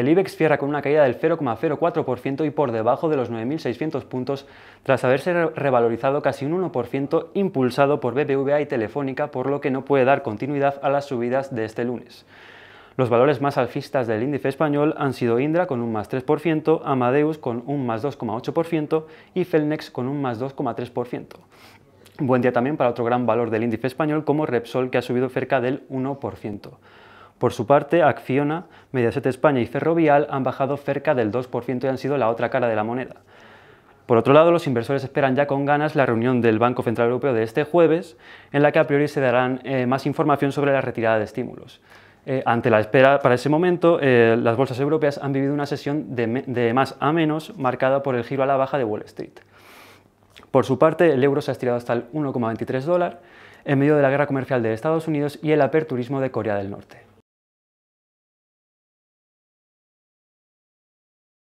El IBEX cierra con una caída del 0,04% y por debajo de los 9.600 puntos tras haberse revalorizado casi un 1% impulsado por BBVA y Telefónica, por lo que no puede dar continuidad a las subidas de este lunes. Los valores más alcistas del índice español han sido Indra con un más 3%, Amadeus con un más 2,8% y Felnex con un más 2,3%. Buen día también para otro gran valor del índice español como Repsol que ha subido cerca del 1%. Por su parte, Acciona, Mediaset España y Ferrovial han bajado cerca del 2% y han sido la otra cara de la moneda. Por otro lado, los inversores esperan ya con ganas la reunión del Banco Central Europeo de este jueves, en la que a priori se darán eh, más información sobre la retirada de estímulos. Eh, ante la espera para ese momento, eh, las bolsas europeas han vivido una sesión de, de más a menos marcada por el giro a la baja de Wall Street. Por su parte, el euro se ha estirado hasta el 1,23 dólar en medio de la guerra comercial de Estados Unidos y el aperturismo de Corea del Norte.